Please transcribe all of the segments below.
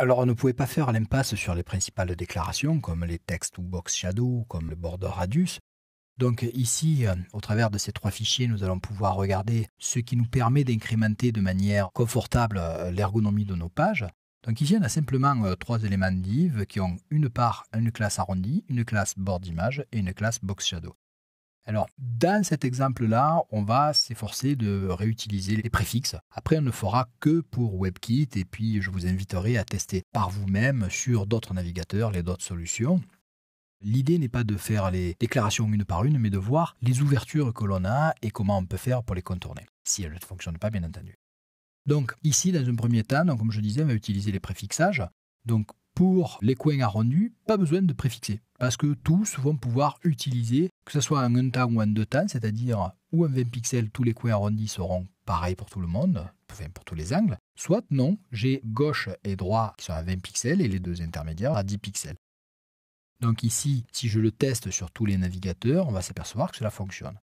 Alors, on ne pouvait pas faire l'impasse sur les principales déclarations, comme les textes ou box shadow, comme le border radius. Donc ici, euh, au travers de ces trois fichiers, nous allons pouvoir regarder ce qui nous permet d'incrémenter de manière confortable euh, l'ergonomie de nos pages. Donc ici, on a simplement euh, trois éléments div qui ont une part, une classe arrondie, une classe bord d'image et une classe box shadow. Alors, dans cet exemple-là, on va s'efforcer de réutiliser les préfixes. Après, on ne fera que pour WebKit et puis je vous inviterai à tester par vous-même sur d'autres navigateurs les d'autres solutions. L'idée n'est pas de faire les déclarations une par une, mais de voir les ouvertures que l'on a et comment on peut faire pour les contourner, si elles ne fonctionnent pas, bien entendu. Donc ici, dans un premier temps, comme je disais, on va utiliser les préfixages. Donc pour les coins arrondis, pas besoin de préfixer parce que tous vont pouvoir utiliser, que ce soit en un temps ou en deux temps, c'est-à-dire ou en 20 pixels, tous les coins arrondis seront pareils pour tout le monde, pour tous les angles, soit non, j'ai gauche et droit qui sont à 20 pixels et les deux intermédiaires à 10 pixels. Donc ici, si je le teste sur tous les navigateurs, on va s'apercevoir que cela fonctionne.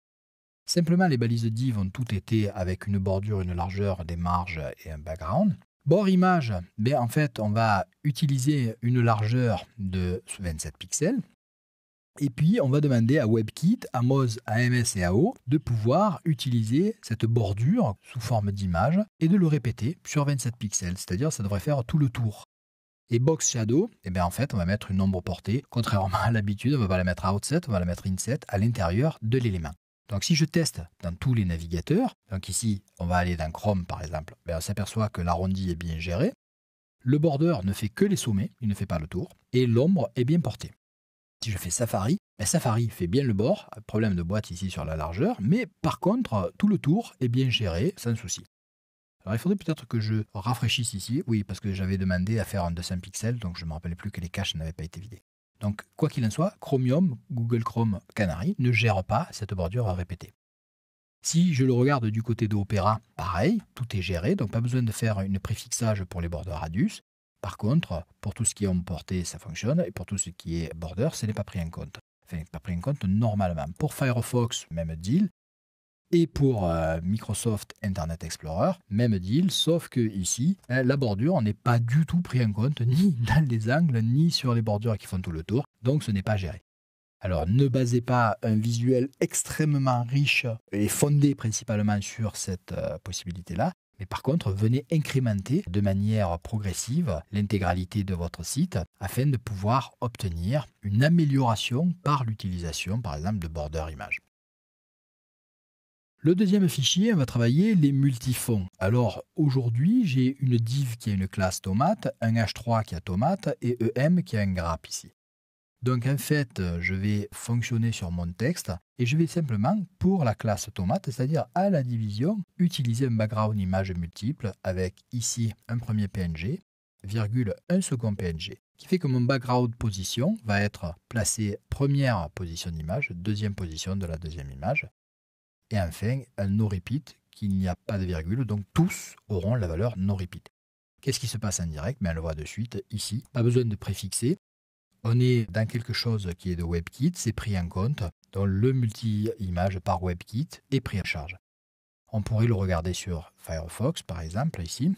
Simplement, les balises div ont toutes été avec une bordure, une largeur, des marges et un background. Bord image, ben en fait, on va utiliser une largeur de 27 pixels. Et puis, on va demander à WebKit, à Moz, à MS et à O de pouvoir utiliser cette bordure sous forme d'image et de le répéter sur 27 pixels. C'est-à-dire, ça devrait faire tout le tour. Et Box Shadow, eh bien en fait, on va mettre une ombre portée. Contrairement à l'habitude, on ne va pas la mettre à outset, on va la mettre inset à l'intérieur de l'élément. Donc si je teste dans tous les navigateurs, donc ici on va aller dans Chrome par exemple, ben, on s'aperçoit que l'arrondi est bien géré, le border ne fait que les sommets, il ne fait pas le tour, et l'ombre est bien portée. Si je fais Safari, ben, Safari fait bien le bord, problème de boîte ici sur la largeur, mais par contre tout le tour est bien géré sans souci. Alors il faudrait peut-être que je rafraîchisse ici, oui parce que j'avais demandé à faire un 200 pixels, donc je ne me rappelle plus que les caches n'avaient pas été vidées. Donc, quoi qu'il en soit, Chromium, Google Chrome Canary, ne gère pas cette bordure répétée. Si je le regarde du côté d'Opera, pareil, tout est géré, donc pas besoin de faire une préfixage pour les bordures radius. Par contre, pour tout ce qui est emporté, ça fonctionne, et pour tout ce qui est border, ce n'est pas pris en compte. Enfin, pas pris en compte normalement. Pour Firefox, même deal, et pour euh, Microsoft Internet Explorer. Même deal, sauf que ici, euh, la bordure n'est pas du tout prise en compte, ni dans les angles, ni sur les bordures qui font tout le tour, donc ce n'est pas géré. Alors ne basez pas un visuel extrêmement riche et fondé principalement sur cette euh, possibilité-là, mais par contre, venez incrémenter de manière progressive l'intégralité de votre site afin de pouvoir obtenir une amélioration par l'utilisation, par exemple, de border image. Le deuxième fichier, on va travailler les multifonds. Alors aujourd'hui, j'ai une div qui a une classe tomate, un h3 qui a tomate et em qui a un grappe ici. Donc en fait, je vais fonctionner sur mon texte et je vais simplement, pour la classe tomate, c'est-à-dire à la division, utiliser un background image multiple avec ici un premier PNG, virgule un second PNG, qui fait que mon background position va être placé première position d'image, deuxième position de la deuxième image, et enfin, un no repeat qu'il n'y a pas de virgule, donc tous auront la valeur non repeat. Qu'est-ce qui se passe en direct Mais On le voit de suite ici. Pas besoin de préfixer. On est dans quelque chose qui est de WebKit, c'est pris en compte. dans le multi-image par WebKit est pris en charge. On pourrait le regarder sur Firefox, par exemple, ici.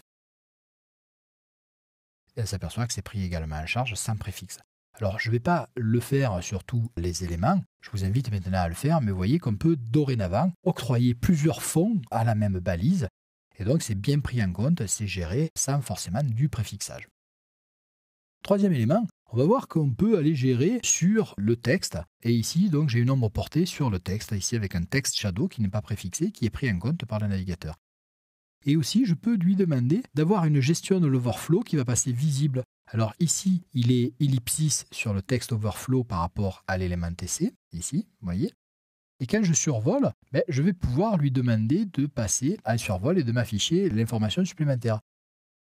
Et s'aperçoit que c'est pris également en charge sans préfixe. Alors, je ne vais pas le faire sur tous les éléments. Je vous invite maintenant à le faire, mais vous voyez qu'on peut dorénavant octroyer plusieurs fonds à la même balise. Et donc, c'est bien pris en compte, c'est géré sans forcément du préfixage. Troisième élément, on va voir qu'on peut aller gérer sur le texte. Et ici, donc, j'ai une ombre portée sur le texte, ici avec un texte shadow qui n'est pas préfixé, qui est pris en compte par le navigateur. Et aussi, je peux lui demander d'avoir une gestion de l'overflow qui va passer visible alors ici, il est ellipsis sur le texte overflow par rapport à l'élément TC, ici, vous voyez. Et quand je survole, ben, je vais pouvoir lui demander de passer à un survol et de m'afficher l'information supplémentaire.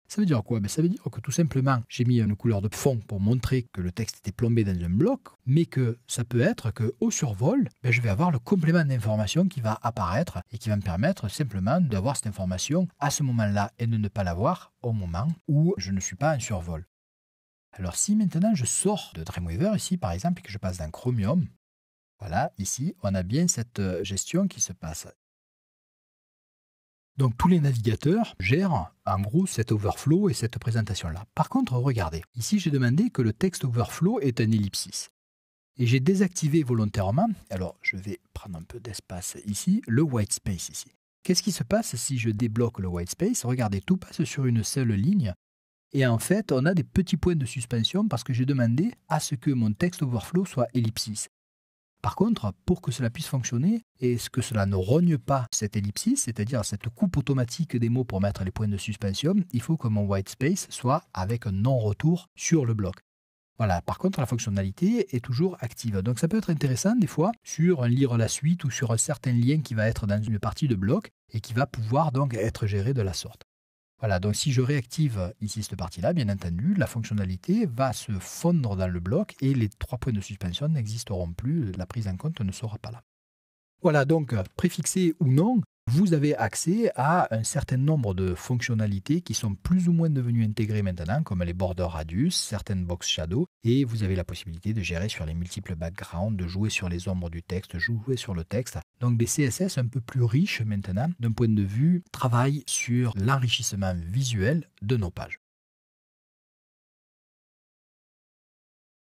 Ça veut dire quoi ben, Ça veut dire que tout simplement, j'ai mis une couleur de fond pour montrer que le texte était plombé dans un bloc, mais que ça peut être qu'au survol, ben, je vais avoir le complément d'information qui va apparaître et qui va me permettre simplement d'avoir cette information à ce moment-là et de ne pas l'avoir au moment où je ne suis pas en survol. Alors si maintenant je sors de Dreamweaver ici par exemple et que je passe dans Chromium, voilà, ici on a bien cette euh, gestion qui se passe. Donc tous les navigateurs gèrent en gros cet overflow et cette présentation-là. Par contre, regardez, ici j'ai demandé que le texte overflow est un ellipsis. Et j'ai désactivé volontairement, alors je vais prendre un peu d'espace ici, le white space ici. Qu'est-ce qui se passe si je débloque le white space Regardez, tout passe sur une seule ligne et en fait, on a des petits points de suspension parce que j'ai demandé à ce que mon texte overflow soit ellipsis. Par contre, pour que cela puisse fonctionner et ce que cela ne rogne pas cette ellipsis, c'est-à-dire cette coupe automatique des mots pour mettre les points de suspension, il faut que mon white space soit avec un non-retour sur le bloc. Voilà, par contre, la fonctionnalité est toujours active. Donc ça peut être intéressant des fois sur un lire la suite ou sur un certain lien qui va être dans une partie de bloc et qui va pouvoir donc être géré de la sorte. Voilà, donc si je réactive ici cette partie-là, bien entendu, la fonctionnalité va se fondre dans le bloc et les trois points de suspension n'existeront plus, la prise en compte ne sera pas là. Voilà, donc préfixé ou non, vous avez accès à un certain nombre de fonctionnalités qui sont plus ou moins devenues intégrées maintenant, comme les border radius, certaines box shadow, et vous avez la possibilité de gérer sur les multiples backgrounds, de jouer sur les ombres du texte, jouer sur le texte. Donc des CSS un peu plus riches maintenant d'un point de vue travail sur l'enrichissement visuel de nos pages.